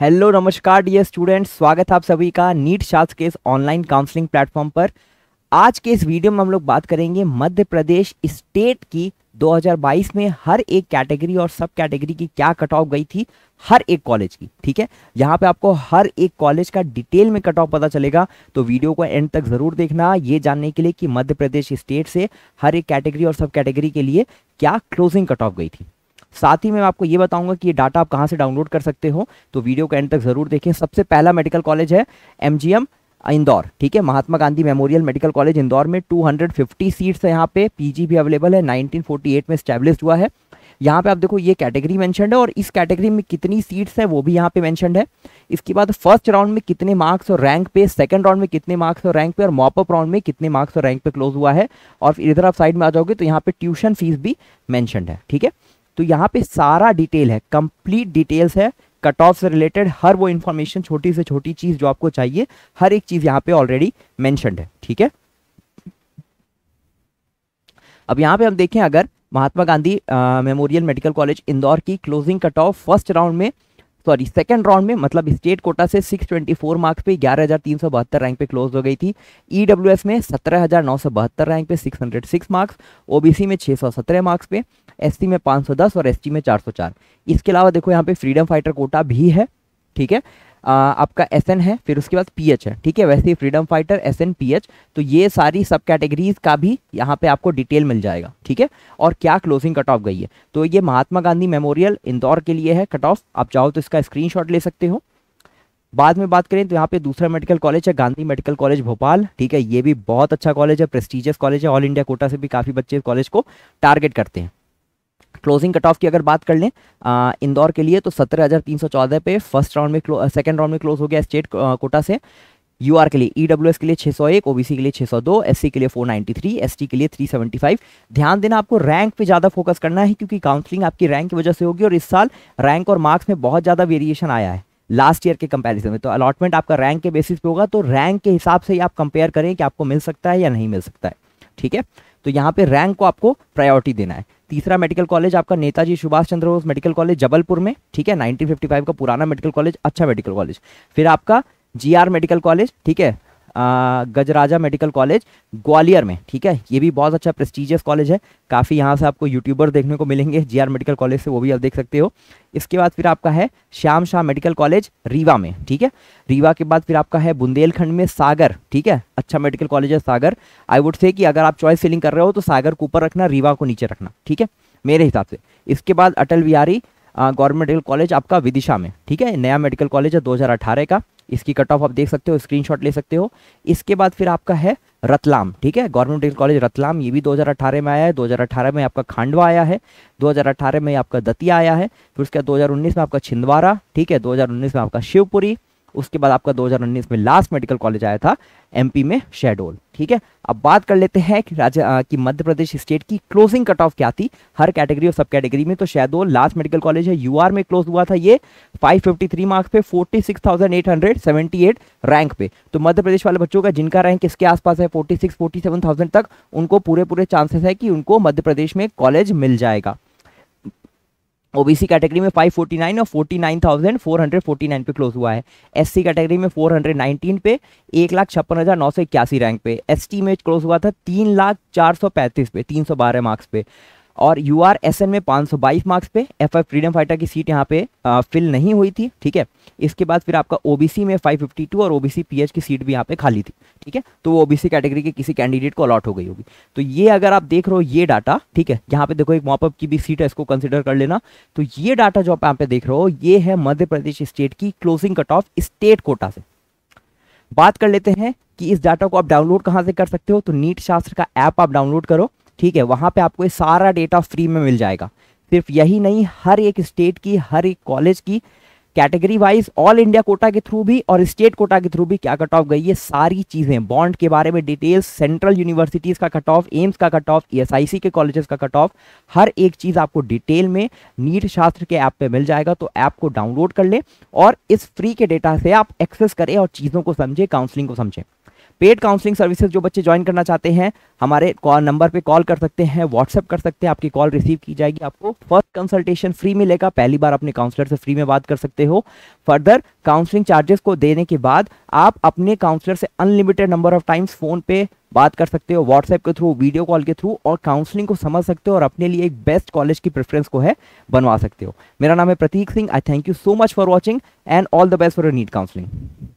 hello नमस्कार dear students स्वागत है आप सभी का नीट शास्त्र के ऑनलाइन काउंसलिंग प्लेटफॉर्म पर आज के इस वीडियो में हम लोग बात करेंगे मध्य प्रदेश स्टेट की 2022 में हर एक कैटेगरी और सब कैटेगरी की क्या कट ऑफ गई थी हर एक कॉलेज की ठीक है यहाँ पे आपको हर एक कॉलेज का डिटेल में कट ऑफ पता चलेगा तो वीडियो को एंड तक ज़रूर देखना ये जानने के लिए कि मध्य प्रदेश स्टेट से हर एक कैटेगरी और सब कैटेगरी के लिए क्या क्लोजिंग कट ऑफ गई थी साथ ही मैं आपको ये बताऊंगा कि ये डाटा आप कहाँ से डाउनलोड कर सकते हो तो वीडियो को एंड तक ज़रूर देखें सबसे पहला मेडिकल कॉलेज है एम इंदौर ठीक है Mahatma Gandhi memorial medical college Indore में 250 सीट्स है यहाँ पे पीजी भी अवेलेबल है 1948 में स्टैब्लिश हुआ है यहाँ पे आप देखो ये कैटेगरी मेंशनड है और इस कैटेगरी में कितनी सीट्स है वो भी यहाँ पे मेंशनड है इसके बाद फर्स्ट राउंड में कितने मार्क्स और रैंक पे सेकंड राउंड में कितने मार्क्स और रैंक पे और मॉपअप राउंड में कितने मार्क्स और रैंक पे क्लोज हुआ है और इधर आप साइड में आ जाओगे तो यहाँ पे ट्यूशन फीस भी मैंशनड है ठीक है तो यहाँ पे सारा डिटेल है कंप्लीट डिटेल्स है कट ऑफ से रिलेटेड हर वो इन्फॉर्मेशन छोटी से छोटी चीज़ जो आपको चाहिए हर एक चीज़ यहाँ पे ऑलरेडी मैंशनड है ठीक है अब यहाँ पे हम देखें अगर Mahatma Gandhi memorial medical college Indore की closing cut off first round में सॉरी सेकंड राउंड में मतलब स्टेट कोटा से 624 मार्क्स पे ग्यारह रैंक पे क्लोज हो गई थी ईडब्ल्यूएस e में सत्रह रैंक पे 606 मार्क्स ओबीसी में 617 मार्क्स पे एससी में 510 और एसटी में 404 इसके अलावा देखो यहाँ पे फ्रीडम फाइटर कोटा भी है ठीक है आपका एस एन है फिर उसके बाद पी एच है ठीक है वैसे ही freedom fighter S N P H तो ये सारी सब कैटेगरीज का भी यहाँ पे आपको डिटेल मिल जाएगा ठीक है और क्या क्लोजिंग कट ऑफ गई है तो ये महात्मा गांधी मेमोरियल इंदौर के लिए है कट ऑफ आप चाहो तो इसका स्क्रीन ले सकते हो बाद में बात करें तो यहाँ पे दूसरा मेडिकल कॉलेज है गांधी मेडिकल कॉलेज भोपाल ठीक है ये भी बहुत अच्छा कॉलेज है प्रेस्टिजियस कॉलेज है ऑल इंडिया कोटा से भी काफ़ी बच्चे कॉलेज को टारगेट करते हैं क्लोजिंग कट ऑफ की अगर बात कर लें इंदौर के लिए तो सत्रह हज़ार तीन सौ चौदह पे फर्स्ट राउंड में सेकेंड राउंड में क्लोज हो गया स्टेट कोटा से यू के लिए ई e के लिए 601 ओबीसी के लिए 602 एससी के लिए 493 एसटी के लिए 375 ध्यान देना आपको रैंक पे ज़्यादा फोकस करना है क्योंकि काउंसलिंग आपकी रैंक की वजह से होगी और इस साल रैंक और मार्क्स में बहुत ज़्यादा वेरिएशन आया है लास्ट ईयर के कंपैरिजन में तो अलॉटमेंट आपका रैंक के बेसिस पे होगा तो रैंक के हिसाब से ही आप कंपेयर करें कि आपको मिल सकता है या नहीं मिल सकता है ठीक है तो यहाँ पे रैंक को आपको प्रायोरिटी देना है तीसरा मेडिकल कॉलेज आपका नेताजी सुभाष चंद्र बोस मेडिकल कॉलेज जबलपुर में ठीक है 1955 का पुराना मेडिकल कॉलेज अच्छा मेडिकल कॉलेज फिर आपका जीआर मेडिकल कॉलेज ठीक है गजराजा मेडिकल कॉलेज ग्वालियर में ठीक है ये भी बहुत अच्छा प्रेस्टिजियस कॉलेज है काफ़ी यहाँ से आपको यूट्यूबर देखने को मिलेंगे जी मेडिकल कॉलेज से वो भी आप देख सकते हो इसके बाद फिर आपका है श्याम शाह मेडिकल कॉलेज रीवा में ठीक है रीवा के बाद फिर आपका है बुंदेलखंड में सागर ठीक है अच्छा मेडिकल कॉलेज है सागर आई वुड से कि अगर आप चॉइस फिलिंग कर रहे हो तो सागर को ऊपर रखना रीवा को नीचे रखना ठीक है मेरे हिसाब से इसके बाद Atal Bihari government medical college आपका विदिशा में ठीक है नया मेडिकल कॉलेज है 2018 का इसकी कट ऑफ आप देख सकते हो स्क्रीनशॉट ले सकते हो इसके बाद फिर आपका है रतलाम ठीक है गवर्नमेंट डिग्री कॉलेज रतलाम ये भी 2018 में आया है 2018 में आपका खांडवा आया है 2018 में आपका दतिया आया है फिर उसके बाद 2019 में आपका छिंदवाड़ा ठीक है 2019 में आपका शिवपुरी उसके बाद आपका 2019 में लास्ट मेडिकल कॉलेज आया था एमपी में शेडोल ठीक है अब बात कर लेते हैं कि राज्य की मध्य प्रदेश स्टेट की क्लोजिंग कट ऑफ क्या थी हर कैटेगरी और सब कैटेगरी में तो वो लास्ट मेडिकल कॉलेज है यूआर में क्लोज हुआ था ये 553 मार्क्स पे 46,878 रैंक पे तो मध्य प्रदेश वाले बच्चों का जिनका रैंक इसके आसपास है 46 47,000 तक उनको पूरे पूरे चांसेस है कि उनको मध्य प्रदेश में कॉलेज मिल जाएगा ओबीसी कैटेगरी में 549 और 49,449 पे क्लोज हुआ है एससी कैटेगरी में 419 पे एक लाख छप्पन हज़ार नौ सौ इक्यासी रैंक पे एसटी में क्लोज हुआ था तीन लाख चार सौ पैंतीस पे तीन सौ बारह मार्क्स पे और यू आर एस एन में पाँच सौ बाईस मार्क्स पे एफ आई फ्रीडम फाइटर की सीट यहाँ पे फिल नहीं हुई थी ठीक है इसके बाद फिर आपका सी में फाइव फिफ्टी टू और पी एच की सीट भी यहाँ पे खाली थी ठीक है तो वो सी कैटेगरी के किसी कैंडिडेट को अलॉट हो गई होगी तो ये अगर आप देख रहे हो ये डाटा ठीक है यहाँ पे देखो एक मॉपअप की भी सीट है इसको कंसिडर कर लेना तो ये डाटा जो आप यहाँ पे देख रहे हो ये है मध्य प्रदेश स्टेट की closing cut off state quota से बात कर लेते हैं कि इस डाटा को आप डाउनलोड कहाँ से कर सकते हो तो नीट शास्त्र का ऐप आप डाउनलोड करो ठीक है वहाँ पे आपको ये सारा डेटा फ्री में मिल जाएगा सिर्फ यही नहीं हर एक स्टेट की हर एक कॉलेज की category wise all India quota के थ्रू भी और स्टेट कोटा के थ्रू भी क्या कट ऑफ गई है सारी चीज़ें बॉन्ड के बारे में डिटेल्स सेंट्रल यूनिवर्सिटीज़ का कट ऑफ एम्स का कट ऑफ ई के कॉलेजेस का कट ऑफ हर एक चीज़ आपको डिटेल में नीट शास्त्र के ऐप पे मिल जाएगा तो ऐप को डाउनलोड कर लें और इस फ्री के डेटा से आप एक्सेस करें और चीज़ों को समझें काउंसलिंग को समझें पेड काउंसलिंग सर्विसेज जो बच्चे ज्वाइन करना चाहते हैं हमारे कॉल नंबर पे कॉल कर सकते हैं व्हाट्सएप कर सकते हैं आपकी कॉल रिसीव की जाएगी आपको फर्स्ट कंसल्टेशन फ्री मिलेगा पहली बार अपने काउंसलर से फ्री में बात कर सकते हो फर्दर काउंसलिंग चार्जेस को देने के बाद आप अपने काउंसलर से unlimited number of times phone पे बात कर सकते हो व्हाट्सएप के थ्रू वीडियो कॉल के थ्रू और काउंसलिंग को समझ सकते हो और अपने लिए एक बेस्ट कॉलेज की प्रेफरेंस को है बनवा सकते हो मेरा नाम है Pratik Singh I thank you so much for watching and all the best for need NEET counselling